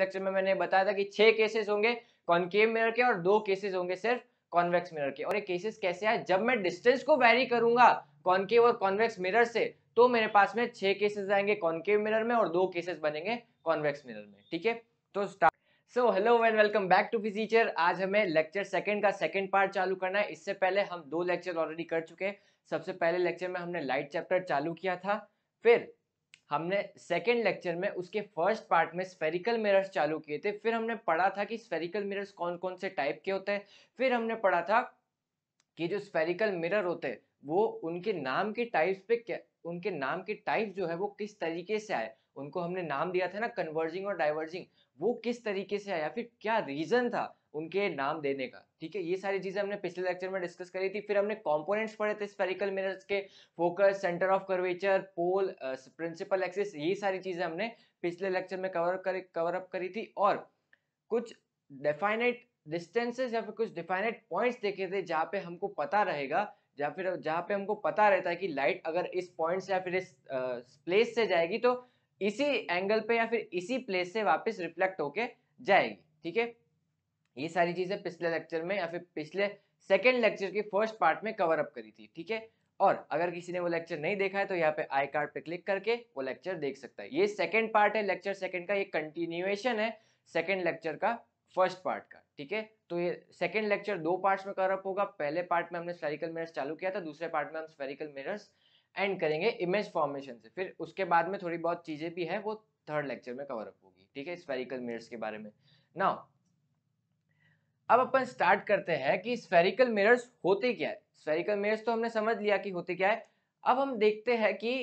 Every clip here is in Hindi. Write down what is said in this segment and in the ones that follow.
लेक्चर में मैंने बताया था कि छह केसेस होंगे कॉन्केव मिरर के और दो केसेस होंगे सिर्फ कॉन्वेक्स मिरर के और ये केसेस कैसे आए जब मैं डिस्टेंस को वेरी करूंगा कॉन्केव और कॉन्वेक्स मिरर से तो मेरे पास में छह केसेस आएंगे कॉन्केव मिरर में और दो केसेस बनेंगे कॉन्वेक्स मिरर में ठीक है तो so hello and welcome back to physics आज हमें लेक्चर सेकंड का सेकंड पार्ट चालू करना है इससे पहले हम दो लेक्चर ऑलरेडी कर चुके हैं सबसे पहले लेक्चर में हमने लाइट चैप्टर चालू किया था फिर हमने सेकेंड लेक्चर में उसके फर्स्ट पार्ट में स्फेरिकल मिरर्स चालू किए थे फिर हमने पढ़ा था कि स्फेरिकल मिरर्स कौन कौन से टाइप के होते हैं फिर हमने पढ़ा था कि जो स्फेरिकल मिरर होते हैं वो उनके नाम के टाइप्स पे क्या उनके नाम के टाइप जो है वो किस तरीके से आए उनको हमने नाम दिया था ना कन्वर्जिंग और डाइवर्जिंग वो किस तरीके से आया फिर क्या रीज़न था उनके नाम देने का ठीक है ये सारी चीज़ें हमने पिछले लेक्चर में डिस्कस करी थी फिर हमने कंपोनेंट्स पढ़े थे स्पेरिकल मिरर्स के focus centre of curvature pole principal axis ये सारी चीज़ें हमने पिछले लेक्चर में कवर कर कवर अप करी थी और कुछ डेफाइनेट डिस्टेंसेज या फिर कुछ डिफाइनेट पॉइंट्स देखे थे जहाँ पे हमको पता रहेगा या फिर जहाँ पे हमको पता रहता है कि लाइट अगर इस पॉइंट से या फिर इस प्लेस uh, से जाएगी तो इसी एंगल पे या फिर इसी प्लेस से वापस रिफ्लेक्ट होके जाएगी ठीक है ये सारी चीज़ें पिछले लेक्चर में या फिर पिछले सेकेंड लेक्चर की फर्स्ट पार्ट में कवर अप करी थी ठीक है और अगर किसी ने वो लेक्चर नहीं देखा है तो यहाँ पे आई कार्ड पे क्लिक करके वो लेक्चर देख सकता है ये सेकेंड पार्ट है लेक्चर सेकेंड का ये कंटिन्यूएशन है सेकेंड लेक्चर का फर्स्ट पार्ट का ठीक है तो ये सेकेंड लेक्चर दो पार्ट्स में कवर अप होगा पहले पार्ट में हमने स्फेरिकल मिरर्स चालू किया था दूसरे पार्ट में हम स्फेरिकल मिरर्स एंड करेंगे इमेज फॉर्मेशन से फिर उसके बाद में थोड़ी बहुत चीज़ें भी है वो थर्ड लेक्चर में कवर अप होगी ठीक है स्फेरिकल मिरर्स के बारे में नाउ अब अपन स्टार्ट करते हैं कि स्फेरिकल मिरर्स होते क्या है स्फेरिकल मिरर्स तो हमने समझ लिया कि होते क्या है अब हम देखते हैं कि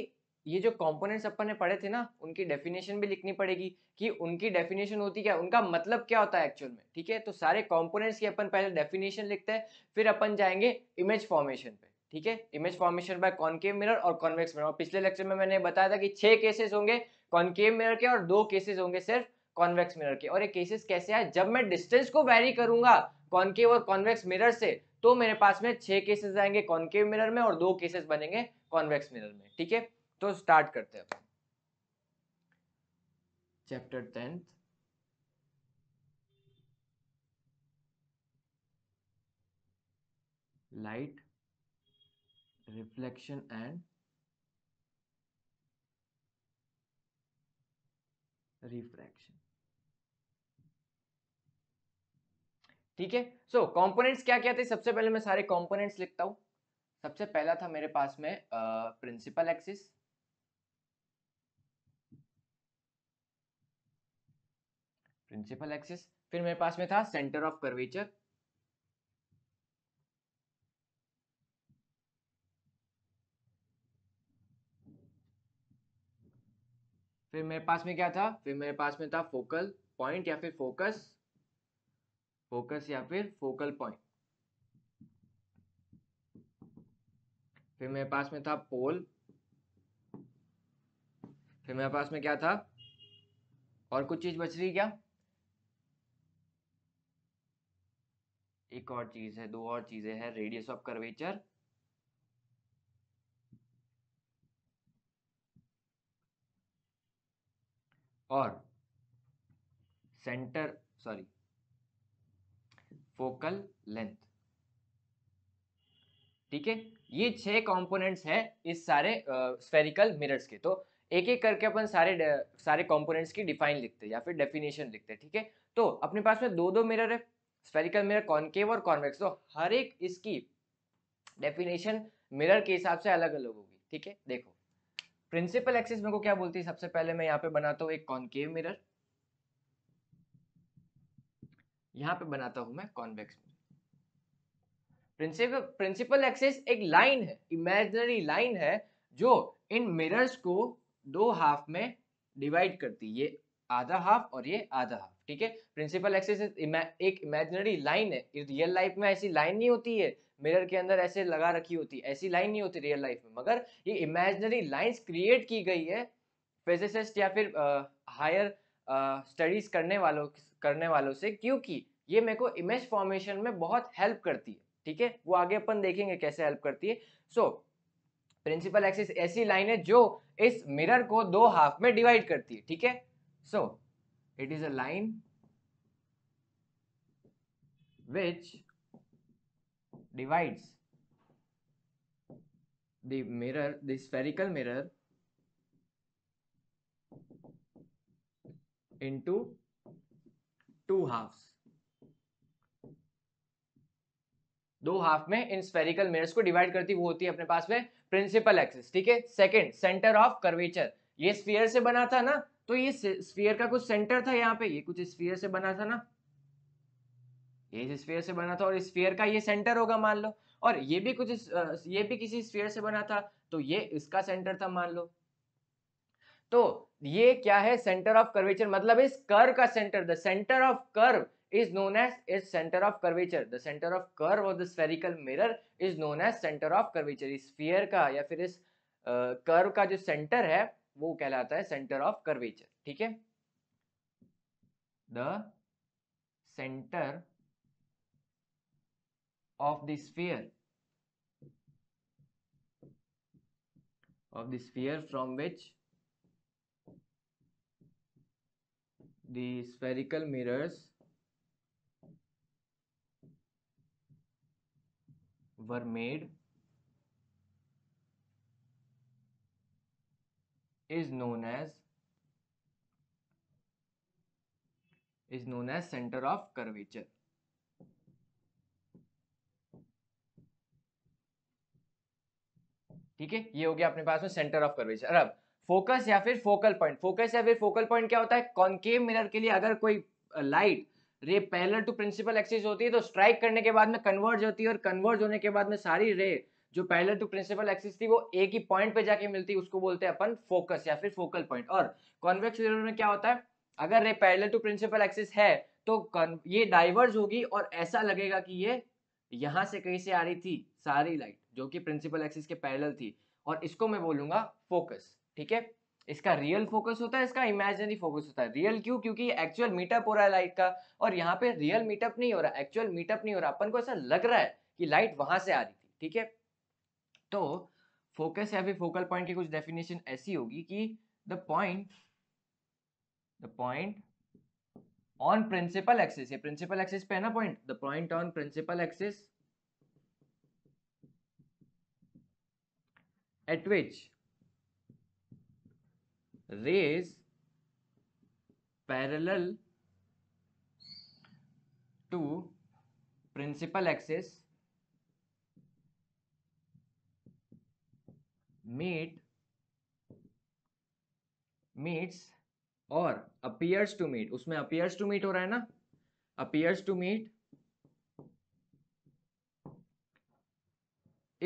ये जो कंपोनेंट्स अपन ने पढ़े थे ना उनकी डेफिनेशन भी लिखनी पड़ेगी कि उनकी डेफिनेशन होती क्या उनका मतलब क्या होता है एक्चुअल में ठीक है तो सारे कॉम्पोनेंट्स की अपन पहले डेफिनेशन लिखते हैं फिर अपन जाएंगे इमेज फॉर्मेशन पे ठीक है image formation by concave mirror और कॉन्वेक्स मिरर और पिछले लेक्चर में मैंने बताया था कि छह केसेस होंगे कॉनकेव मिरर के और दो केसेस होंगे सिर्फ कॉन्वेक्स मिरर के और ये केसेस कैसे है जब मैं डिस्टेंस को वेरी करूंगा कॉन्केव और कॉन्वेक्स मिरर से तो मेरे पास में छह केसेस आएंगे कॉन्केव मिरर में और दो केसेस बनेंगे कॉन्वेक्स मिरर में ठीक है तो स्टार्ट करते हैं chapter tenth light reflection and refraction ठीक है सो कंपोनेंट्स क्या क्या थे सबसे पहले मैं सारे कंपोनेंट्स लिखता हूँ सबसे पहला था मेरे पास में प्रिंसिपल एक्सिस प्रिंसिपल एक्सिस फिर मेरे पास में था सेंटर ऑफ कर्वेचर फिर मेरे पास में क्या था फिर मेरे पास में था फोकल पॉइंट या फिर फोकस फोकस या फिर फोकल पॉइंट फिर मेरे पास में था पोल फिर मेरे पास में क्या था और कुछ चीज बच रही क्या एक और चीज है दो और चीजें हैं रेडियस ऑफ कर्वेचर और सेंटर सॉरी फोकल लेंथ ठीक है ये छह कंपोनेंट्स है इस सारे स्फेरिकल uh, मिरर्स के तो एक एक करके अपन सारे सारे कंपोनेंट्स की डिफाइन लिखते हैं या फिर डेफिनेशन लिखते हैं ठीक है तो अपने पास में दो दो मिरर है स्फेरिकल मिरर कॉन्केव और कॉन्वेक्स तो हर एक इसकी डेफिनेशन मिरर के हिसाब से अलग अलग होगी ठीक है देखो प्रिंसिपल एक्सिस मेरे को क्या बोलती है सबसे पहले मैं यहाँ पे बनाता हूँ एक कॉन्केव मिरर यहां पे बनाता हूं मैं कॉन्वेक्स प्रिंसिपल प्रिंसिपल एक्सिस एक लाइन है इमेजिनरी लाइन है जो इन मिरर्स को दो हाफ में डिवाइड करती है ये आधा हाफ और ये आधा हाफ ठीक है प्रिंसिपल एक्सिस एक इमेजिनरी लाइन है रियल लाइफ में ऐसी लाइन नहीं होती है मिरर के अंदर ऐसे लगा रखी होती है ऐसी लाइन नहीं होती रियल लाइफ में मगर ये इमेजिनरी लाइंस क्रिएट की गई है फिजिसिस्ट या फिर हायर uh, स्टडीज़ करने वालों करने वालों से क्योंकि ये मेरे को इमेज फॉर्मेशन में बहुत हेल्प करती है ठीक है वो आगे अपन देखेंगे कैसे हेल्प करती है सो प्रिंसिपल एक्सिस ऐसी लाइन है जो इस मिरर को दो हाफ में डिवाइड करती है ठीक है so it is a line which divides the mirror the spherical mirror into two half दो हाफ में इन स्फेरिकल मिरर्स को डिवाइड करती वो होती है अपने पास में प्रिंसिपल एक्सिस ठीक है सेकंड सेंटर ऑफ कर्वेचर ये स्फीयर से बना था ना तो ये स्फीयर का कुछ सेंटर था यहाँ पे ये कुछ स्फीयर से बना था ना ये स्फीयर से बना था और स्फीयर का ये सेंटर होगा मान लो और ये भी कुछ ये भी किसी स्फीयर से बना था तो ये इसका सेंटर था मान लो तो ये क्या है सेंटर ऑफ कर्वेचर मतलब इस कर का centre the centre of curve is known as is centre of curvature the centre of curve और the spherical mirror is known as centre of curvature इस फियर का या फिर इस कर्व uh, का जो सेंटर है वो कहलाता है सेंटर ऑफ कर्वेचर ठीक है the centre of the sphere of the sphere from which the spherical mirrors were made is known as is known as center of curvature ठीक है ये हो गया अपने पास में सेंटर ऑफ कर्वेचर अब फोकस या फिर फोकल पॉइंट फोकस या फिर फोकल पॉइंट क्या होता है कॉन्केव मिरर के लिए अगर कोई light ray parallel to principal axis होती है तो स्ट्राइक करने के बाद में कन्वर्ज होती है और कन्वर्ज होने के बाद में सारी रे जो पैरेलल टू प्रिंसिपल एक्सिस थी वो एक ही पॉइंट पे जाके मिलती है उसको बोलते हैं अपन फोकस या फिर फोकल पॉइंट और कॉन्वेक्स मिरर में क्या होता है अगर ray parallel to principal axis है तो ये डाइवर्ज होगी और ऐसा लगेगा कि ये यहां से कहीं से आ रही थी सारी लाइट जो कि प्रिंसिपल एक्सिस के पैरेलल थी और इसको मैं बोलूंगा फोकस ठीक है इसका रियल फोकस होता है इसका इमेजनरी फोकस होता है रियल क्यों क्योंकि एक्चुअल मीटअप हो रहा है लाइट का और यहाँ पे रियल मीटअप नहीं हो रहा एक्चुअल मीटअप नहीं हो रहा अपन को ऐसा लग रहा है कि लाइट वहां से आ रही थी ठीक है तो फोकस या फिर फोकल पॉइंट की कुछ डेफिनेशन ऐसी होगी कि the point the point on principal axis ये प्रिंसिपल एक्सिस पे है ना point the point on principal axis at which rays parallel to principal axis meet meets or appears to meet usme appears to meet ho raha hai na appears to meet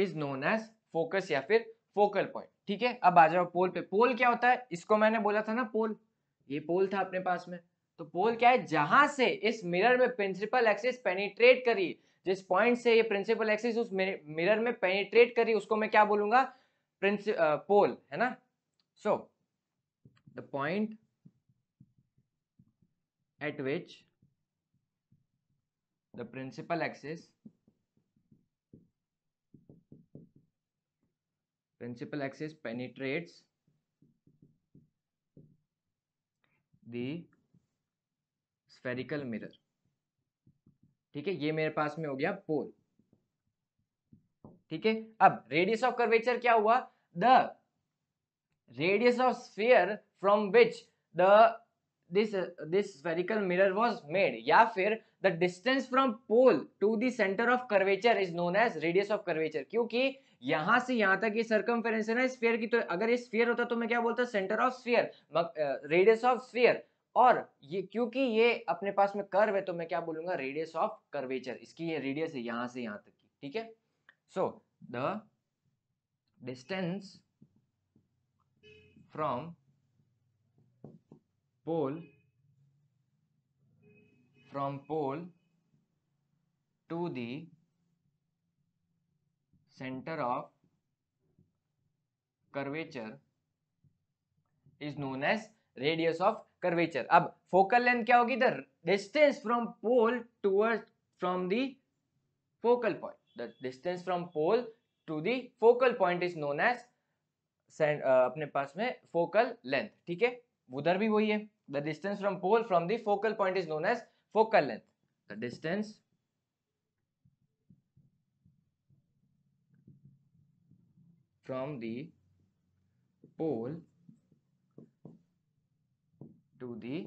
is known as focus ya fir focal point ठीक है अब आ जाओ पोल पे पोल क्या होता है इसको मैंने बोला था ना पोल ये पोल था अपने पास में तो पोल क्या है जहां से इस मिरर में प्रिंसिपल एक्सिस पेनिट्रेट करी जिस पॉइंट से ये प्रिंसिपल एक्सिस उस मिरर में पेनिट्रेट करी उसको मैं क्या बोलूंगा प्रिंसि पोल है ना so the point at which the principal axis principal axis penetrates the spherical mirror ठीक है ये मेरे पास में हो गया पोल ठीक है अब रेडियस ऑफ कर्वेचर क्या हुआ the radius of sphere from which the this this spherical mirror was made या फिर the distance from pole to the centre of curvature is known as radius of curvature क्योंकि यहां से यहां तक ये सरकम है ना स्फीयर की तो अगर ये स्फीयर होता तो मैं क्या बोलता centre of sphere radius of sphere और ये क्योंकि ये अपने पास में कर्व है तो मैं क्या बोलूंगा रेडियस ऑफ कर्वेचर इसकी ये रेडियस है यहां से यहां तक की ठीक है so the distance from pole from pole to the center of curvature is known as radius of curvature ab focal length kya hogi the distance from pole towards from the focal point the distance from pole to the focal point is known as सेंड अपने पास में फोकल लेंथ ठीक है उधर भी वही है the distance from pole from the focal point is known as focal length the distance from the pole to the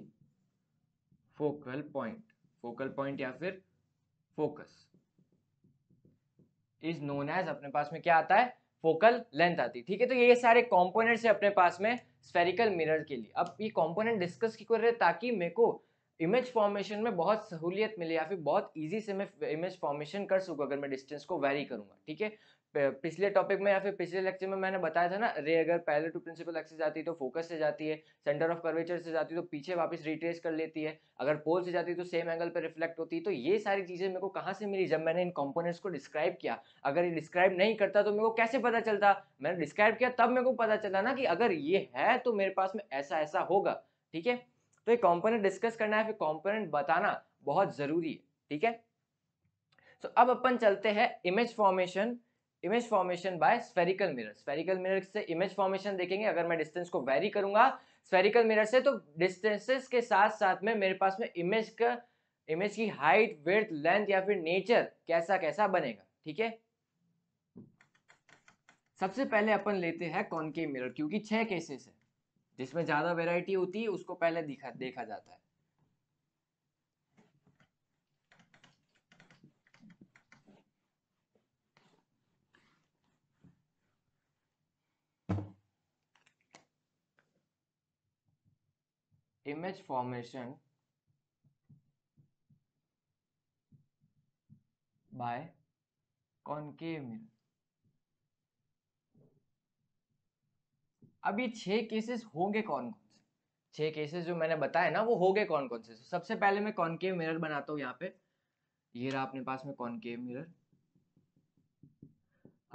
focal point focal point या फिर फोकस इज नोन एज अपने पास में क्या आता है फोकल लेंथ आती है ठीक है तो ये सारे कॉम्पोनेंट्स है अपने पास में स्पेरिकल मिरर के लिए अब ये कॉम्पोनेंट डिस्कस क्यों कर रहे ताकि मेरे को इमेज फॉर्मेशन में बहुत सहूलियत मिली या फिर बहुत ईजी से मैं इमेज फॉर्मेशन कर सकूँ अगर मैं डिस्टेंस को वेरी करूँगा ठीक है पिछले टॉपिक में या फिर पिछले लेक्चर में मैंने बताया था ना रे अगर पहले टू प्रिंसिपल एक्सिस जाती है तो फोकस से जाती है सेंटर ऑफ कर्वेचर से जाती है तो पीछे वापस रिट्रेस कर लेती है अगर पोल से जाती है तो सेम एंगल पर रिफ्लेक्ट होती है तो ये सारी चीज़ें मेरे को कहाँ से मिली जब मैंने इन कॉम्पोनेंट्स को डिस्क्राइब किया अगर ये डिस्क्राइब नहीं करता तो मेरे को कैसे पता चलता मैंने डिस्क्राइब किया तब मेरे को पता चला ना कि अगर ये है तो मेरे पास में ऐसा ऐसा होगा ठीक है तो ये कॉम्पोनेंट डिस्कस करना है फिर कॉम्पोनेंट बताना बहुत ज़रूरी है ठीक है सो अब अपन चलते हैं image formation image formation by spherical mirror spherical mirror से इमेज फॉर्मेशन देखेंगे अगर मैं डिस्टेंस को वेरी करूंगा स्फेरिकल मिरर से तो डिस्टेंसेस के साथ साथ में मेरे पास में इमेज का इमेज की हाइट विर्थ लेंथ या फिर नेचर कैसा कैसा बनेगा ठीक है सबसे पहले अपन लेते हैं कॉनकेव मिरर क्योंकि छह केसेस है जिसमें ज्यादा वेराइटी होती है उसको पहले दिखा देखा जाता है इमेज फॉर्मेशन बाय कॉनकेव अब ये छह केसेस होंगे कौन कौन से छह केसेस जो मैंने बताया ना वो होंगे कौन कौन से सबसे पहले मैं कॉनकेव मिरर बनाता हूँ यहाँ पे ये रहा अपने पास में कॉनकेव मिरर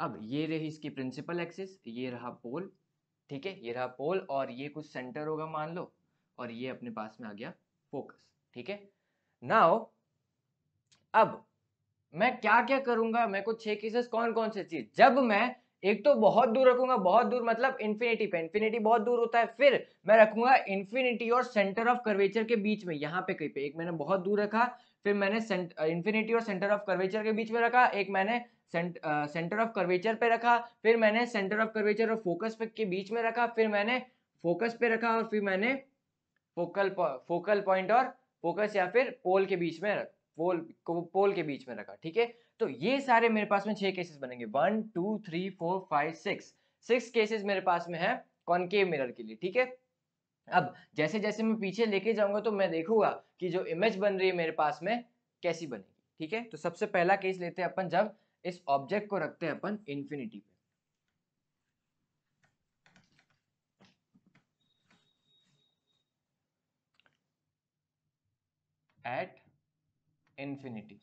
अब ये रही इसकी प्रिंसिपल एक्सिस ये रहा पोल ठीक है ये रहा पोल और ये कुछ सेंटर होगा मान लो और ये अपने पास में आ गया फोकस ठीक है नाउ अब मैं क्या क्या करूंगा मेरे को छह केसेस कौन कौन से चाहिए जब मैं एक तो बहुत दूर रखूंगा बहुत दूर मतलब इन्फिनिटी पे इन्फिनिटी बहुत दूर होता है फिर मैं रखूंगा इन्फिनिटी और सेंटर ऑफ कर्वेचर के बीच में यहाँ पे कहीं पे एक मैंने बहुत दूर रखा फिर मैंने इन्फिनिटी और सेंटर ऑफ कर्वेचर के बीच में रखा एक मैंने सेंटर ऑफ कर्वेचर पे रखा फिर मैंने सेंटर ऑफ कर्वेचर और फोकस पे के बीच में रखा फिर मैंने फोकस पे रखा और फिर मैंने फोकल फोकल पॉइंट और फोकस या फिर पोल के बीच में रखा पोल को पोल के बीच में रखा ठीक है तो ये सारे मेरे पास में छह केसेस बनेंगे one two three four five six six cases मेरे पास में है कॉनकेव मिरर के लिए ठीक है अब जैसे जैसे मैं पीछे लेके जाऊंगा तो मैं देखूंगा कि जो इमेज बन रही है मेरे पास में कैसी बनेगी ठीक है तो सबसे पहला केस लेते हैं अपन जब इस ऑब्जेक्ट को रखते हैं अपन इंफिनिटी पे एट इन्फिनिटी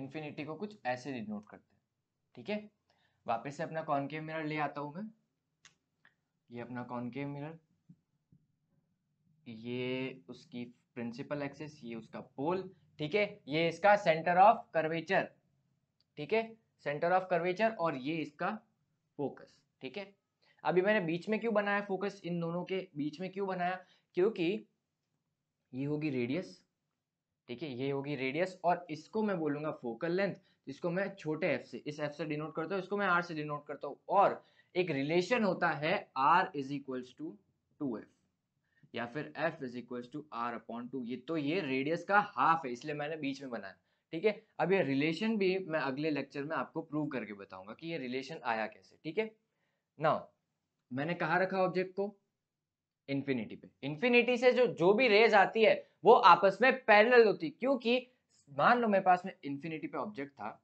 इन्फिनिटी को कुछ ऐसे डिनोट करते हैं ठीक है वापस से अपना कॉनकेव मिरर ले आता हूं मैं ये अपना कॉनकेव मिरर ये उसकी प्रिंसिपल एक्सिस ये उसका पोल ठीक है ये इसका सेंटर ऑफ कर्वेचर ठीक है सेंटर ऑफ कर्वेचर और ये इसका फोकस ठीक है अभी मैंने बीच में क्यों बनाया फोकस इन दोनों के बीच में क्यों बनाया क्योंकि ये होगी रेडियस ठीक है ये होगी रेडियस और इसको मैं बोलूंगा फोकल लेंथ जिसको मैं छोटे एफ से इस एफ से डिनोट करता हूँ इसको मैं आर से डिनोट करता हूँ और एक रिलेशन होता है R is equals to two F या फिर F is equal to R upon two ये तो ये रेडियस का हाफ है इसलिए मैंने बीच में बनाया ठीक है अब ये रिलेशन भी मैं अगले लेक्चर में आपको प्रूव करके बताऊंगा कि ये रिलेशन आया कैसे ठीक है ना मैंने कहा रखा ऑब्जेक्ट को इन्फिनिटी पे इन्फिनिटी से जो जो भी रेज आती है वो आपस में पैरेलल होती क्योंकि मान लो मेरे पास में इंफिनिटी पे ऑब्जेक्ट था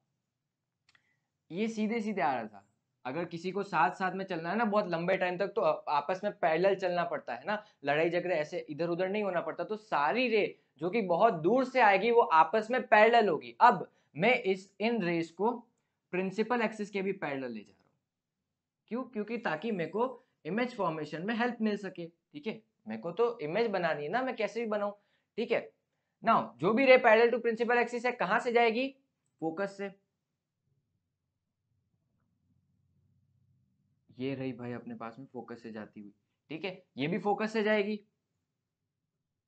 ये सीधे सीधे आ रहा था अगर किसी को साथ साथ में चलना है ना बहुत लंबे टाइम तक तो आपस में पैरेलल चलना पड़ता है ना लड़ाई झगड़े ऐसे इधर उधर नहीं होना पड़ता तो सारी रे जो कि बहुत दूर से आएगी वो आपस में पैरेलल होगी अब मैं इस इन रेस को प्रिंसिपल एक्सिस के भी पैरेलल ले जा रहा हूँ क्यों क्योंकि ताकि मेरे को इमेज फॉर्मेशन में हेल्प मिल सके ठीक है मेरे को तो इमेज बनानी है ना मैं कैसे भी बनाऊ ठीक है ना जो भी ray parallel to principal axis है कहां से जाएगी फोकस से ये रही भाई अपने पास में फोकस से जाती हुई ठीक है ये भी फोकस से जाएगी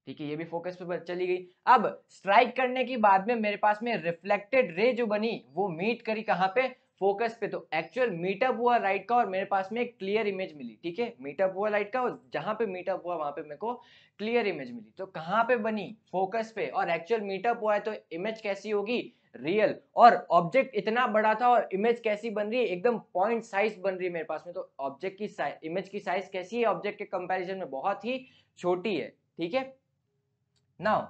ठीक है ये भी फोकस पे चली गई अब स्ट्राइक करने की बाद में मेरे पास में रिफ्लेक्टेड रे जो बनी वो मीट करी कहां पे फोकस पे तो एक्चुअल मीटअप हुआ राइट का और मेरे पास में एक क्लियर इमेज मिली ठीक है मीटअप हुआ राइट का और जहां पे मीटअप हुआ वहां पे मेरे को क्लियर इमेज मिली तो कहाँ पे बनी फोकस पे और एक्चुअल मीटअप हुआ है तो इमेज कैसी होगी रियल और ऑब्जेक्ट इतना बड़ा था और इमेज कैसी बन रही है एकदम पॉइंट साइज बन रही है मेरे पास में तो ऑब्जेक्ट की साइज इमेज की साइज कैसी है ऑब्जेक्ट के कंपेरिजन में बहुत ही छोटी है ठीक है नाउ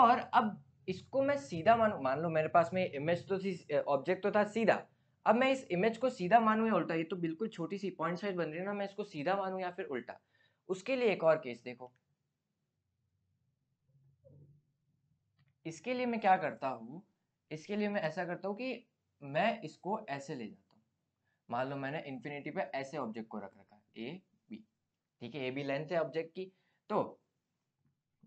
और अब इसको मैं सीधा मान मान लो मेरे पास में इमेज तो थी ऑब्जेक्ट तो था सीधा अब मैं इस इमेज को सीधा मानूँ या उल्टा ये तो बिल्कुल छोटी सी पॉइंट साइज बन रही है ना मैं इसको सीधा मानूँ या फिर उल्टा उसके लिए एक और केस देखो इसके लिए मैं क्या करता हूँ इसके लिए मैं ऐसा करता हूँ कि मैं इसको ऐसे ले जाता हूँ मान लो मैंने इन्फिनिटी पे ऐसे ऑब्जेक्ट को रख रखा है ए बी ठीक है ए बी लेंथ है ऑब्जेक्ट की तो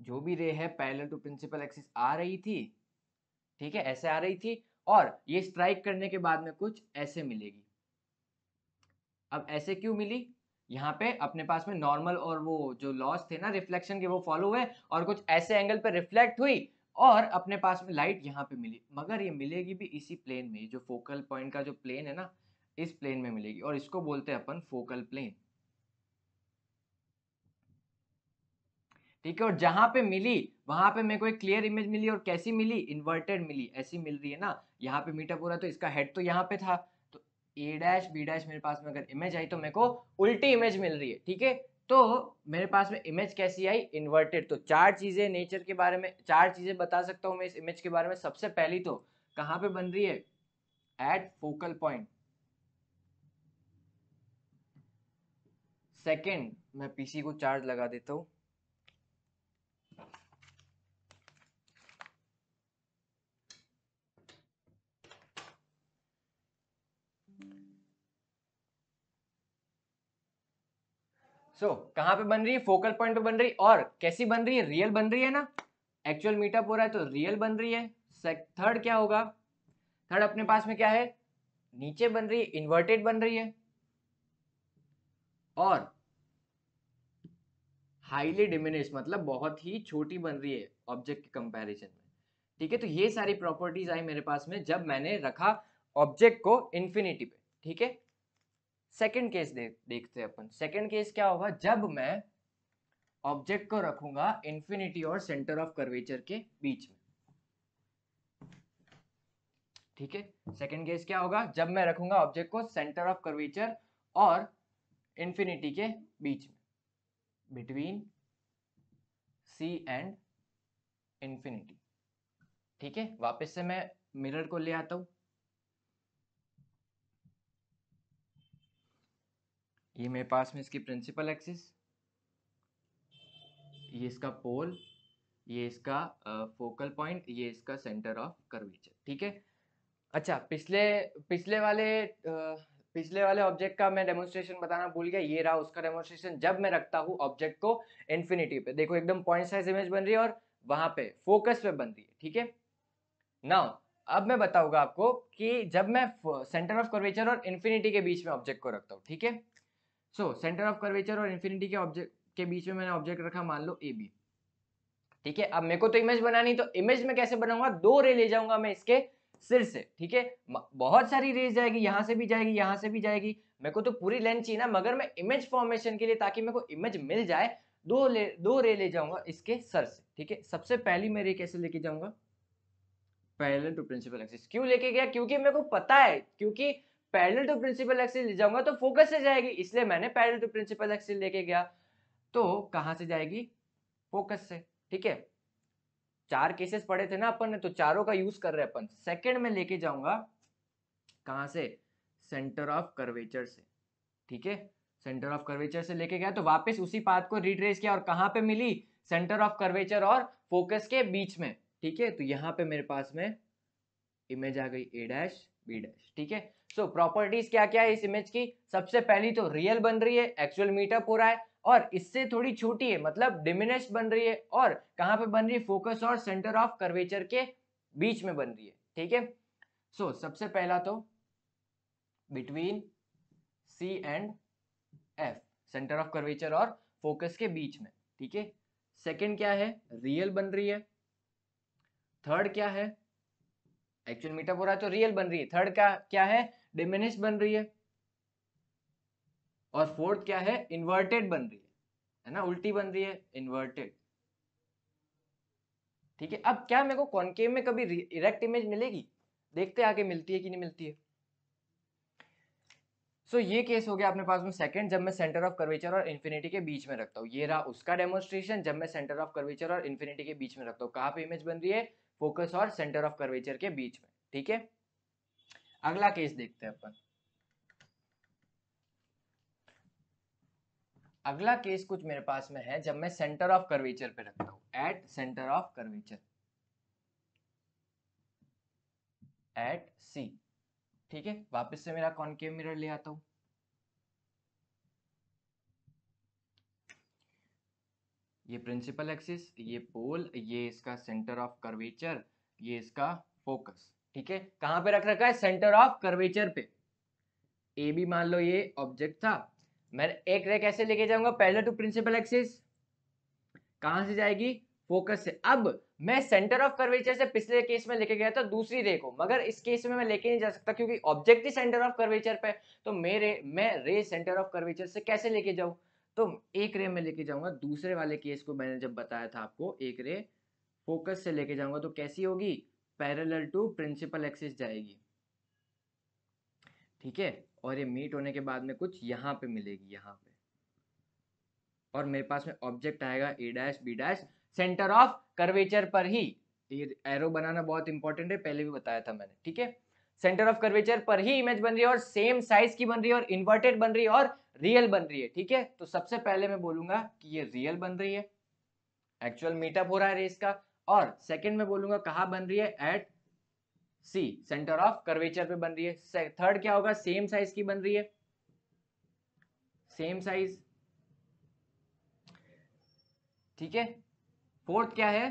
जो भी रे है पैरेलल टू प्रिंसिपल एक्सिस आ रही थी ठीक है ऐसे आ रही थी और ये स्ट्राइक करने के बाद में कुछ ऐसे मिलेगी अब ऐसे क्यों मिली यहाँ पे अपने पास में नॉर्मल और वो जो लॉस थे ना रिफ्लेक्शन के वो फॉलो हुए और कुछ ऐसे एंगल पे रिफ्लेक्ट हुई और अपने पास में लाइट यहाँ पे मिली मगर ये मिलेगी भी इसी प्लेन में जो फोकल पॉइंट का जो प्लेन है ना इस प्लेन में मिलेगी और इसको बोलते हैं अपन फोकल प्लेन ठीक है और जहां पे मिली वहां पे मेरे को एक क्लियर इमेज मिली और कैसी मिली इन्वर्टेड मिली ऐसी मिल रही है ना यहाँ पे मीटअप हो रहा है तो इसका हेड तो यहाँ पे था तो ए डैश बी डैश मेरे पास में अगर इमेज आई तो मेरे को उल्टी इमेज मिल रही है ठीक है तो मेरे पास में इमेज कैसी आई इन्वर्टेड तो चार चीज़ें नेचर के बारे में चार चीज़ें बता सकता हूँ मैं इस इमेज के बारे में सबसे पहली तो कहाँ पे बन रही है एट फोकल पॉइंट सेकेंड मैं पीसी को चार्ज लगा देता हूँ सो so, कहाँ पे बन रही है फोकल पॉइंट पे बन रही है और कैसी बन रही है रियल बन रही है ना एक्चुअल मीटअप हो रहा है तो रियल बन रही है थर्ड क्या होगा थर्ड अपने पास में क्या है नीचे बन रही है इन्वर्टेड बन रही है और हाईली डिमिनिश मतलब बहुत ही छोटी बन रही है ऑब्जेक्ट के कंपेरिजन में ठीक है तो ये सारी प्रॉपर्टीज आई मेरे पास में जब मैंने रखा ऑब्जेक्ट को इन्फिनिटी पे ठीक है सेकेंड केस दे, देखते हैं अपन सेकेंड केस क्या होगा जब मैं ऑब्जेक्ट को रखूंगा इंफिनिटी और सेंटर ऑफ कर्वेचर के बीच में ठीक है सेकेंड केस क्या होगा जब मैं रखूंगा ऑब्जेक्ट को सेंटर ऑफ कर्वेचर और इंफिनिटी के बीच में बिटवीन सी एंड इंफिनिटी ठीक है वापस से मैं मिरर को ले आता हूं ये मेरे पास में इसकी प्रिंसिपल एक्सिस ये इसका पोल ये इसका फोकल पॉइंट ये इसका सेंटर ऑफ कर्वेचर ठीक है अच्छा पिछले पिछले वाले पिछले वाले ऑब्जेक्ट का मैं डेमोन्स्ट्रेशन बताना भूल गया ये रहा उसका डेमोन्स्ट्रेशन जब मैं रखता हूँ ऑब्जेक्ट को इन्फिनिटी पे देखो एकदम पॉइंट साइज इमेज बन रही है और वहां पे फोकस पे बन रही है ठीक है नाउ अब मैं बताऊंगा आपको कि जब मैं सेंटर ऑफ कर्वेचर और इन्फिनिटी के बीच में ऑब्जेक्ट को रखता हूँ ठीक है सो सेंटर ऑफ कर्वेचर और इन्फिनिटी के ऑब्जेक्ट के बीच में मैंने ऑब्जेक्ट रखा मान लो ए बी ठीक है अब मेरे को तो इमेज बनानी तो इमेज में कैसे बनाऊंगा दो रे ले जाऊंगा मैं इसके सिर से ठीक है बहुत सारी रेज जाएगी यहां से भी जाएगी यहां से भी जाएगी मेरे को तो पूरी लेंथ चाहिए ना मगर मैं इमेज फॉर्मेशन के लिए ताकि मेरे को इमेज मिल जाए दो ले दो रे ले जाऊंगा इसके सर से ठीक है सबसे पहली मैं रे कैसे लेके जाऊंगा पैरेलल टू प्रिंसिपल एक्सिस क्यों लेके गया क्योंकि मेरे को पता है क्योंकि पैरेलल टू प्रिंसिपल एक्सिस ले जाऊंगा तो फोकस से जाएगी इसलिए मैंने पैरेलल टू प्रिंसिपल एक्सिस लेके गया तो कहाँ से जाएगी फोकस से ठीक है चार केसेस पड़े थे ना अपन ने तो चारों का यूज कर रहे हैं अपन सेकंड में लेके जाऊंगा कहाँ से सेंटर ऑफ कर्वेचर से ठीक है सेंटर ऑफ कर्वेचर से लेके गया तो वापस उसी पाथ को रिट्रेस किया और कहां पे मिली सेंटर ऑफ कर्वेचर और फोकस के बीच में ठीक है तो यहां पे मेरे पास में इमेज आ गई ए डैश बी डैश ठीक है सो प्रॉपर्टीज क्या क्या है इस इमेज की सबसे पहली तो रियल बन रही है एक्चुअल मीटअप हो रहा है और इससे थोड़ी छोटी है मतलब डिमिनेश बन रही है और कहाँ पे बन रही है फोकस और सेंटर ऑफ कर्वेचर के बीच में बन रही है ठीक है सो सबसे पहला तो between C and F centre of curvature और फोकस के बीच में ठीक है सेकेंड क्या है रियल बन रही है थर्ड क्या है एक्चुअल मीटअप हो रहा है तो रियल बन रही है थर्ड का क्या है डिमिनिश बन रही है और फोर्थ क्या है इन्वर्टेड बन रही है है ना उल्टी बन रही है इन्वर्टेड ठीक है अब क्या मेरे को कॉन्केव में कभी इरेक्ट इमेज मिलेगी देखते आके मिलती है कि नहीं मिलती है सो so, ये केस हो गया अपने पास में सेकंड जब मैं सेंटर ऑफ कर्वेचर और इन्फिनिटी के बीच में रखता हूँ ये रहा उसका डेमोन्स्ट्रेशन जब मैं सेंटर ऑफ कर्वेचर और इन्फिनिटी के बीच में रखता हूँ कहाँ पे इमेज बन रही है फोकस और सेंटर ऑफ कर्वेचर के बीच में ठीक है अगला केस देखते हैं अपन अगला केस कुछ मेरे पास में है जब मैं सेंटर ऑफ कर्वेचर पे रखता हूं at centre of curvature at C ठीक है वापस से मेरा कॉन्केव मिरर ले आता हूं ये प्रिंसिपल एक्सिस ये पोल ये इसका सेंटर ऑफ कर्वेचर ये इसका फोकस ठीक है कहां पे रख रखा है सेंटर ऑफ कर्वेचर पे ए बी मान लो ये ऑब्जेक्ट था मैं एक रे कैसे लेके जाऊंगा पहले टू प्रिंसिपल एक्सिस कहां से जाएगी फोकस से अब मैं सेंटर ऑफ कर्वेचर से पिछले केस में लेके गया था दूसरी रे को मगर इस केस में मैं लेके नहीं जा सकता क्योंकि ऑब्जेक्ट ही सेंटर ऑफ कर्वेचर पे तो मेरे मैं रे सेंटर ऑफ कर्वेचर से कैसे लेके जाऊं तो एक रे में लेके जाऊंगा दूसरे वाले केस को मैंने जब बताया था आपको एक रे फोकस से लेके जाऊंगा तो कैसी होगी पैरेलल टू प्रिंसिपल एक्सिस जाएगी ठीक है और ये मीट होने के बाद में कुछ यहाँ पे मिलेगी यहाँ पे और मेरे पास में ऑब्जेक्ट आएगा A dash B dash centre of curvature पर ही ये एरो बनाना बहुत इंपॉर्टेंट है पहले भी बताया था मैंने ठीक है सेंटर ऑफ कर्वेचर पर ही इमेज बन रही है और सेम साइज की बन रही है और इन्वर्टेड बन रही है और रियल बन रही है ठीक है तो सबसे पहले मैं बोलूंगा कि ये रियल बन रही है एक्चुअल मीटअप हो रहा है रेस का और सेकंड में बोलूंगा कहा बन रही है at C centre of curvature पे बन रही है थर्ड क्या होगा सेम साइज की बन रही है सेम साइज ठीक है फोर्थ क्या है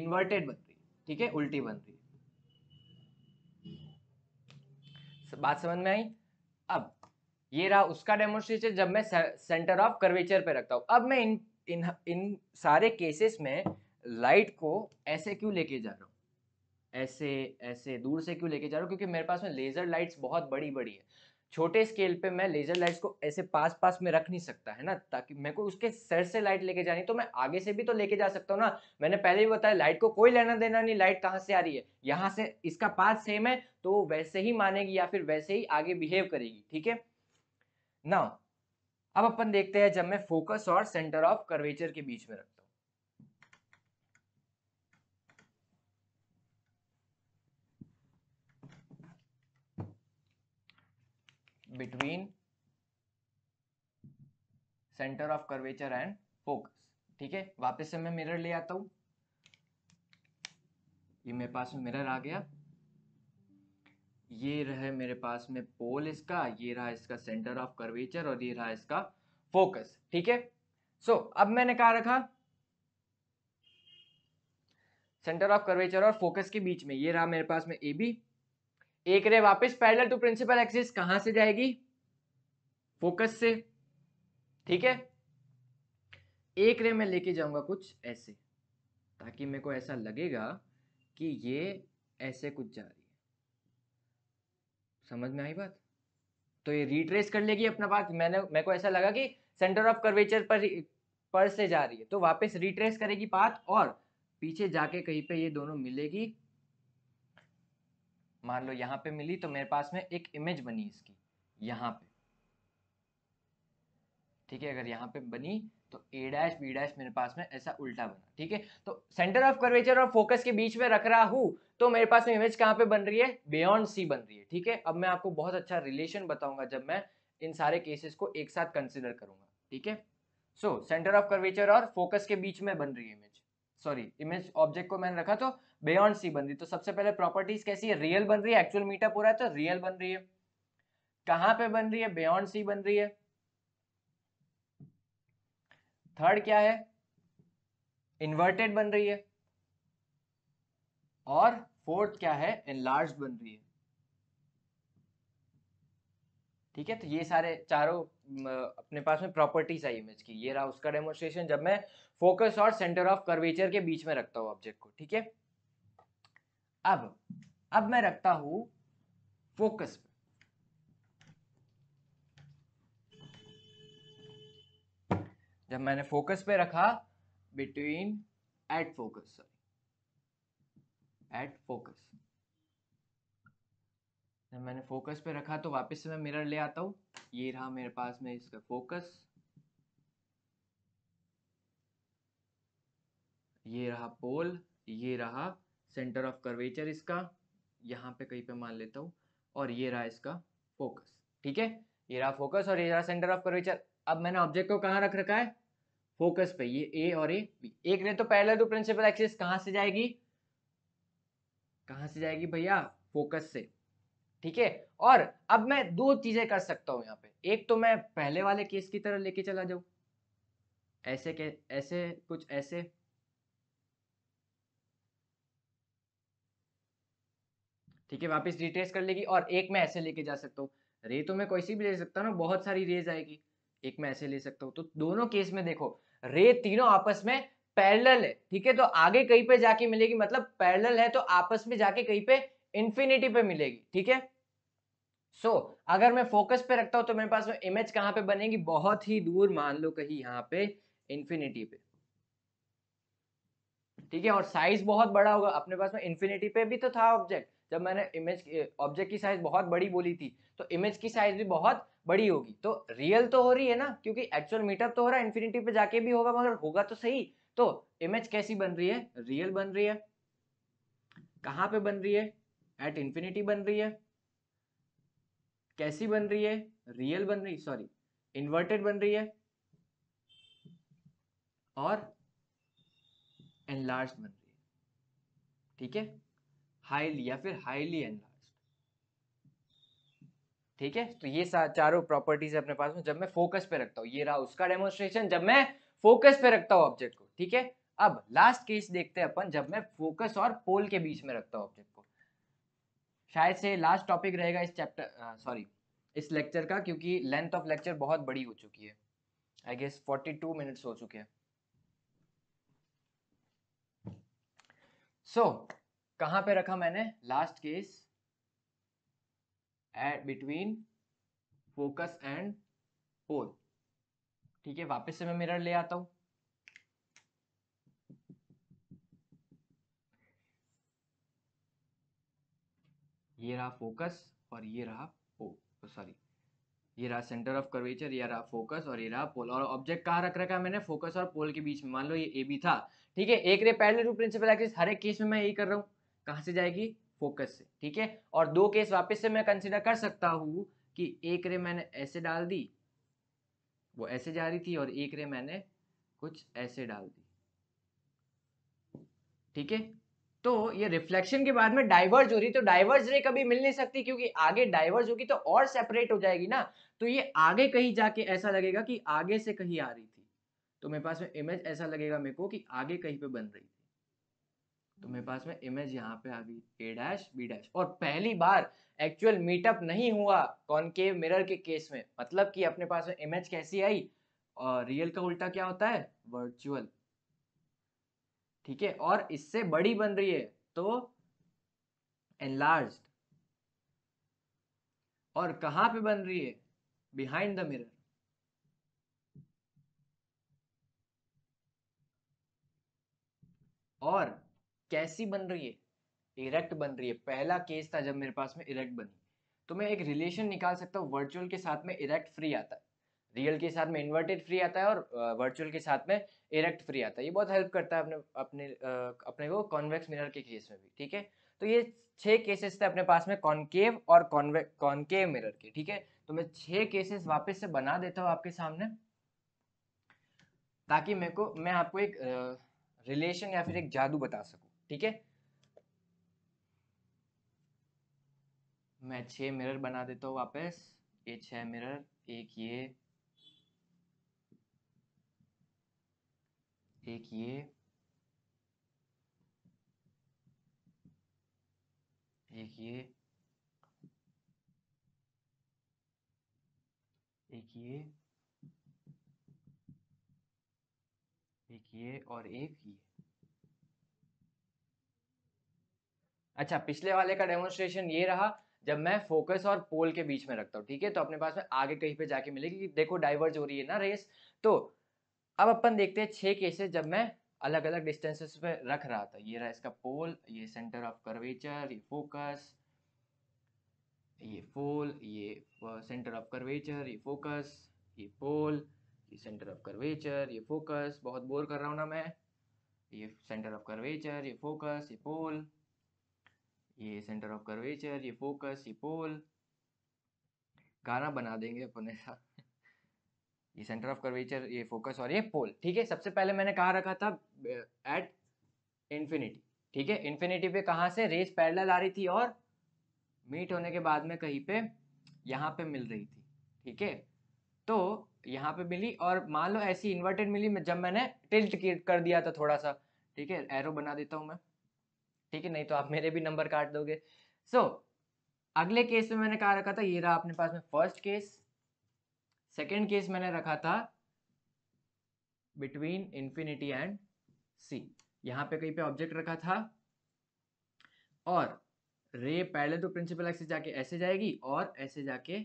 इन्वर्टेड बन रही है ठीक है उल्टी बन रही है बात समझ में आई अब ये रहा उसका डेमोस्ट्रेशन जब मैं सेंटर ऑफ कर्वेचर पे रखता हूँ अब मैं इन इन इन सारे केसेस में लाइट को ऐसे क्यों लेके जा रहा हूँ ऐसे ऐसे दूर से क्यों लेके जा रहा हूँ क्योंकि मेरे पास में लेज़र लाइट्स बहुत बड़ी बड़ी है छोटे स्केल पे मैं लेज़र लाइट्स को ऐसे पास पास में रख नहीं सकता है ना ताकि मेरे को उसके सर से लाइट लेके जानी तो मैं आगे से भी तो लेके जा सकता हूँ ना मैंने पहले भी बताया लाइट को कोई लेना देना नहीं लाइट कहाँ से आ रही है यहाँ से इसका पास सेम है तो वैसे ही मानेगी या फिर वैसे ही आगे बिहेव करेगी ठीक है नाउ अब अपन देखते हैं जब मैं फोकस और सेंटर ऑफ कर्वेचर के बीच में रखता हूं between centre of curvature and focus ठीक है वापस से मैं मिरर ले आता हूं ये मेरे पास में मिरर आ गया ये रहे मेरे पास में पोल इसका ये रहा इसका सेंटर ऑफ कर्वेचर और ये रहा इसका फोकस ठीक है सो अब मैंने कहा रखा सेंटर ऑफ कर्वेचर और फोकस के बीच में ये रहा मेरे पास में ए बी एक रे वापस पैरेलल टू प्रिंसिपल एक्सिस कहां से जाएगी फोकस से ठीक है एक रे मैं लेके जाऊंगा कुछ ऐसे ताकि मेरे को ऐसा लगेगा कि ये ऐसे कुछ जा रही समझ में आई बात तो ये रिट्रेस कर लेगी अपना बात मैंने मेरे को ऐसा लगा कि सेंटर ऑफ कर्वेचर पर पर से जा रही है तो वापस रिट्रेस करेगी पाथ और पीछे जाके कहीं पे ये दोनों मिलेगी मान लो यहाँ पे मिली तो मेरे पास में एक इमेज बनी इसकी यहाँ पे ठीक है अगर यहाँ पे बनी तो ए डैश बी डैश मेरे पास में ऐसा उल्टा बना ठीक है तो सेंटर ऑफ कर्वेचर और फोकस के बीच में रख रहा हूं तो मेरे पास में इमेज कहां पे बन रही है बियॉन्ड सी बन रही है ठीक है अब मैं आपको बहुत अच्छा रिलेशन बताऊंगा जब मैं इन सारे केसेस को एक साथ कंसिडर करूंगा ठीक है सो सेंटर ऑफ कर्वेचर और फोकस के बीच में बन रही है इमेज सॉरी इमेज ऑब्जेक्ट को मैंने रखा तो बियॉन्ड सी बन रही तो सबसे पहले प्रॉपर्टीज कैसी है रियल बन रही है एक्चुअल मीटअप हो रहा है तो रियल बन रही है कहां पे बन रही है बियॉन्ड सी बन रही है थर्ड क्या है इन्वर्टेड बन रही है और फोर्थ क्या है एनलार्ज बन रही है ठीक है तो ये सारे चारों अपने पास में प्रॉपर्टीज है इमेज की ये रहा उसका डेमोस्ट्रेशन जब मैं फोकस और सेंटर ऑफ कर्वेचर के बीच में रखता हूं ऑब्जेक्ट को ठीक है अब अब मैं रखता हूं फोकस पे जब मैंने फोकस पे रखा between at focus sorry at focus जब मैंने फोकस पे रखा तो वापस से मैं मिरर ले आता हूँ ये रहा मेरे पास में इसका फोकस ये रहा पोल ये रहा सेंटर ऑफ कर्वेचर इसका यहाँ पे कहीं पे मान लेता हूं और ये रहा इसका फोकस ठीक है ये रहा फोकस और ये रहा सेंटर ऑफ कर्वेचर अब मैंने ऑब्जेक्ट को कहाँ रख रखा है फोकस पे ये ए और ए बी एक ने तो पैरेलल टू प्रिंसिपल एक्सिस कहां से जाएगी कहां से जाएगी भैया फोकस से ठीक है और अब मैं दो चीजें कर सकता हूं यहाँ पे एक तो मैं पहले वाले केस की तरह लेके चला जाऊँ ऐसे के ऐसे कुछ ऐसे ठीक है वापस रिट्रेस कर लेगी और एक मैं ऐसे लेके जा सकता हूँ रे तो मैं कोई सी भी ले सकता हूँ ना बहुत सारी रेज आएगी एक मैं ऐसे ले सकता हूँ तो दोनों केस में देखो रे तीनों आपस में पैरल है ठीक है तो आगे कहीं पे जाके मिलेगी मतलब पैरल है तो आपस में जाके कहीं पे इंफिनिटी पे मिलेगी ठीक है सो so, अगर मैं फोकस पे रखता हूं तो मेरे पास में इमेज कहां पे बनेगी बहुत ही दूर मान लो कहीं यहां पे इंफिनिटी पे ठीक है और साइज बहुत बड़ा होगा अपने पास में इंफिनिटी पे भी तो था ऑब्जेक्ट जब मैंने इमेज ऑब्जेक्ट की साइज बहुत बड़ी बोली थी तो इमेज की साइज भी बहुत बड़ी होगी तो रियल तो हो रही है ना क्योंकि एक्चुअल मीटअप तो हो रहा है इन्फिनिटी पे जाके भी होगा मगर होगा तो सही तो इमेज कैसी बन रही है रियल बन रही है कहाँ पे बन रही है एट इन्फिनिटी बन रही है कैसी बन रही है रियल बन रही सॉरी इन्वर्टेड बन रही है और एनलार्ज बन रही है ठीक है हाईली या फिर हाईली एनलार्ज ठीक है तो ये चारों प्रॉपर्टीज अपने पास में जब मैं फोकस पे रखता हूँ ये रहा उसका डेमोन्स्ट्रेशन जब मैं फोकस पे रखता हूँ ऑब्जेक्ट को ठीक है अब लास्ट केस देखते हैं अपन जब मैं फोकस और पोल के बीच में रखता हूँ ऑब्जेक्ट को शायद से लास्ट टॉपिक रहेगा इस चैप्टर सॉरी इस लेक्चर का क्योंकि लेंथ ऑफ लेक्चर बहुत बड़ी हो चुकी है आई गेस 42 मिनट्स हो चुके हैं सो so, कहां पे रखा मैंने last case between focus and pole ठीक है वापस से मैं मिरर ले आता हूं ये रहा फोकस और ये रहा पोल तो सॉरी ये रहा सेंटर ऑफ कर्वेचर ये रहा फोकस और ये रहा पोल और ऑब्जेक्ट कहाँ रख रखा है मैंने फोकस और पोल के बीच में मान लो ये ए बी था ठीक है एक रे पहले टू प्रिंसिपल एक्सिस हर एक केस में मैं यही कर रहा हूँ कहाँ से जाएगी फोकस से ठीक है और दो केस वापस से मैं कंसिडर कर सकता हूँ कि एक रे मैंने ऐसे डाल दी वो ऐसे जा रही थी और एक रे मैंने कुछ ऐसे डाल दी ठीक है तो ये रिफ्लेक्शन के बाद में डाइवर्ज हो रही तो डाइवर्ज रे कभी मिल नहीं सकती क्योंकि आगे डाइवर्ज होगी तो और सेपरेट हो जाएगी ना तो ये आगे कहीं जाके ऐसा लगेगा कि आगे से कहीं आ रही थी तो मेरे पास में इमेज ऐसा लगेगा मेरे को कि आगे कहीं पे बन रही तो मेरे पास में इमेज यहाँ पे आ गई ए डैश बी डैश और पहली बार एक्चुअल मीटअप नहीं हुआ कॉनकेव मिरर के केस में मतलब कि अपने पास में इमेज कैसी आई और रियल का उल्टा क्या होता है वर्चुअल ठीक है और इससे बड़ी बन रही है तो एनलार्ज और कहां पे बन रही है बिहाइंड द मिरर और कैसी बन रही है इरेक्ट बन रही है पहला केस था जब मेरे पास में इरेक्ट बनी तो मैं एक रिलेशन निकाल सकता हूँ वर्चुअल के साथ में इरेक्ट फ्री आता है रियल के साथ में इन्वर्टेड फ्री आता है और वर्चुअल के साथ में इरेक्ट फ्री आता है ये बहुत हेल्प करता है अपने अपने अपने को कॉन्वेक्स मिरर के केस में भी ठीक है तो ये छह केसेस थे अपने पास में कॉन्केव और कॉन्वेक्स कॉन्केव मिरर के ठीक है तो मैं छह केसेस वापस से बना देता हूँ आपके सामने ताकि मेरे को मैं आपको एक रिलेशन या फिर एक जादू बता सकूँ ठीक है मैं छह मिरर बना देता हूँ वापस ये छह मिरर एक ये एक ये एक ये एक ये एक ये और एक ये अच्छा पिछले वाले का डेमोन्स्ट्रेशन ये रहा जब मैं फोकस और पोल के बीच में रखता हूँ ठीक है तो अपने पास में आगे कहीं पे जाके मिलेगी कि देखो डाइवर्ज हो रही है ना रेस तो अब अपन देखते हैं छह केसेस जब मैं अलग अलग डिस्टेंसेस पे रख रहा था ये रहा इसका पोल ये सेंटर ऑफ कर्वेचर ये फोकस ये पोल ये सेंटर ऑफ कर्वेचर ये फोकस ये पोल ये सेंटर ऑफ कर्वेचर ये फोकस बहुत बोर कर रहा हूँ ना मैं ये सेंटर ऑफ कर्वेचर ये फोकस ये पोल ये सेंटर ऑफ कर्वेचर ये फोकस ये पोल गाना बना देंगे अपने ऐसा ये सेंटर ऑफ कर्वेचर ये फोकस और ये पोल ठीक है सबसे पहले मैंने कहा रखा था एट uh, इन्फिनिटी ठीक है इन्फिनिटी पे कहा से रेस पैरेलल आ रही थी और मीट होने के बाद में कहीं पे यहाँ पे मिल रही थी ठीक है तो यहाँ पे मिली और मान लो ऐसी इन्वर्टेड मिली जब मैंने टिल्ट कर दिया था थोड़ा सा ठीक है एरो बना देता हूँ मैं ठीक है नहीं तो आप मेरे भी नंबर काट दोगे सो so, अगले केस में मैंने कहा रखा था ये रहा अपने पास में फर्स्ट केस सेकेंड केस मैंने रखा था बिटवीन इंफिनिटी एंड सी यहां पे कहीं पे ऑब्जेक्ट रखा था और रे पहले तो प्रिंसिपल एक्सिस जाके ऐसे जाएगी और ऐसे जाके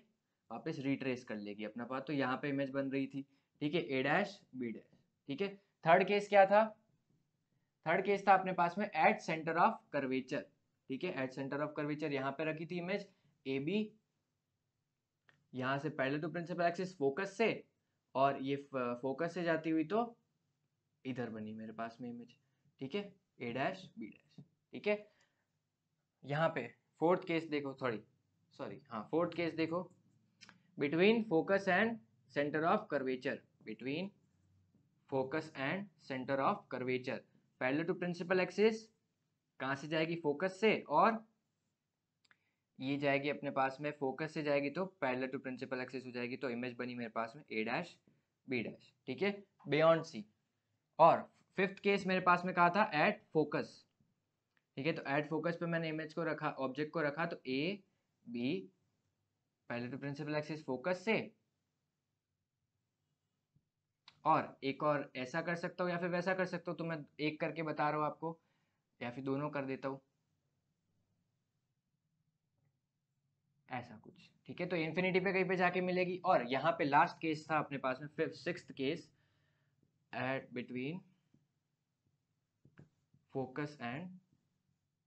वापस रिट्रेस कर लेगी अपना पास तो यहाँ पे इमेज बन रही थी ठीक है ए डैश बी डैश ठीक है थर्ड केस क्या था थर्ड केस था अपने पास में एट सेंटर ऑफ कर्वेचर ठीक है एट सेंटर ऑफ कर्वेचर यहाँ पे रखी थी इमेज ए बी यहाँ से पहले तो प्रिंसिपल एक्सिस फोकस से और ये फोकस से जाती हुई तो इधर बनी मेरे पास में इमेज ठीक है ए डैश बी डैश ठीक है यहाँ पे फोर्थ केस देखो थोड़ी सॉरी हाँ फोर्थ केस देखो between focus and centre of curvature between focus and centre of curvature parallel to principal axis कहाँ से जाएगी फोकस से और ये जाएगी अपने पास में फोकस से जाएगी तो पैरेलल टू प्रिंसिपल एक्सिस हो जाएगी तो इमेज बनी मेरे पास में ए डैश बी डैश ठीक है बियॉन्ड सी और फिफ्थ केस मेरे पास में कहा था एट फोकस ठीक है तो एट फोकस पे मैंने इमेज को रखा ऑब्जेक्ट को रखा तो ए बी पहले टू प्रिंसिपल एक्सिस फोकस से और एक और ऐसा कर सकता हूँ या फिर वैसा कर सकता हूँ तो मैं एक करके बता रहा हूँ आपको या फिर दोनों कर देता हूँ ऐसा कुछ ठीक है तो इन्फिनिटी पे कहीं पे जाके मिलेगी और यहाँ पे लास्ट केस था अपने पास में fifth six case at between focus and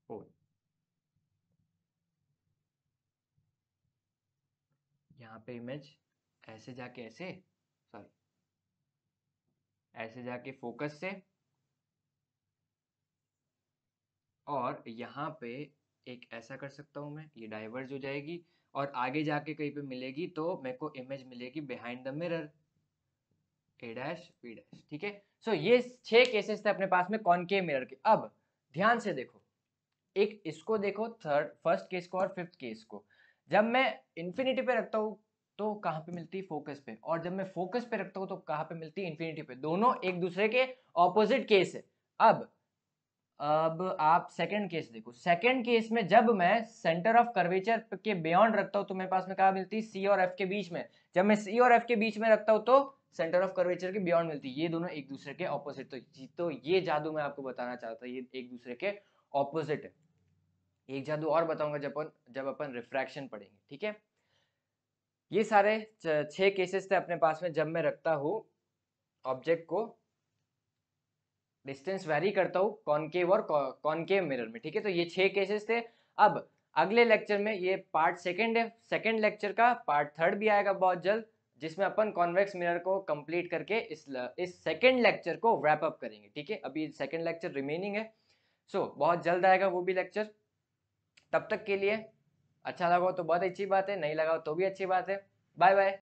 pole यहाँ पे इमेज ऐसे जाके ऐसे ऐसे जाके फोकस से और यहाँ पे एक ऐसा कर सकता हूँ मैं ये डाइवर्ज हो जाएगी और आगे जाके कहीं पे मिलेगी तो मेरे को इमेज मिलेगी behind the mirror A dash B dash ठीक है सो ये छह केसेस थे अपने पास में कौन के मिरर के अब ध्यान से देखो एक इसको देखो थर्ड फर्स्ट केस को और फिफ्थ केस को जब मैं इन्फिनिटी पे रखता हूँ तो कहां पे मिलती है फोकस पे और जब मैं फोकस पे रखता हूं तो कहां पे मिलती है इंफिनिटी पे दोनों एक दूसरे के ऑपोजिट केस है अब अब आप सेकंड केस देखो सेकंड केस में जब मैं सेंटर ऑफ कर्वेचर के बियॉन्ड रखता हूं तो मेरे पास में कहा मिलती है सी और एफ के बीच में जब मैं सी और एफ के बीच में रखता हूं तो सेंटर ऑफ कर्वेचर के बियॉन्ड मिलती है ये दोनों एक दूसरे के ऑपोजिट तो तो ये जादू मैं आपको बताना चाहता हूँ ये एक दूसरे के ऑपोजिट है एक जादू और बताऊंगा जब अपन जब अपन रिफ्रैक्शन पढ़ेंगे ठीक है ये सारे छह केसेस थे अपने पास में जब मैं रखता हूँ ऑब्जेक्ट को डिस्टेंस वेरी करता हूँ कॉनकेव और कॉनकेव मिरर में ठीक है तो ये छह केसेस थे अब अगले लेक्चर में ये पार्ट सेकेंड है सेकेंड लेक्चर का पार्ट थर्ड भी आएगा बहुत जल्द जिसमें अपन कॉन्वेक्स मिरर को कंप्लीट करके इस इस सेकेंड लेक्चर को रैप अप करेंगे ठीक है अभी सेकेंड लेक्चर रिमेनिंग है सो so, बहुत जल्द आएगा वो भी लेक्चर तब तक के लिए अच्छा लगा तो बहुत अच्छी बात है नहीं लगा तो भी अच्छी बात है बाय बाय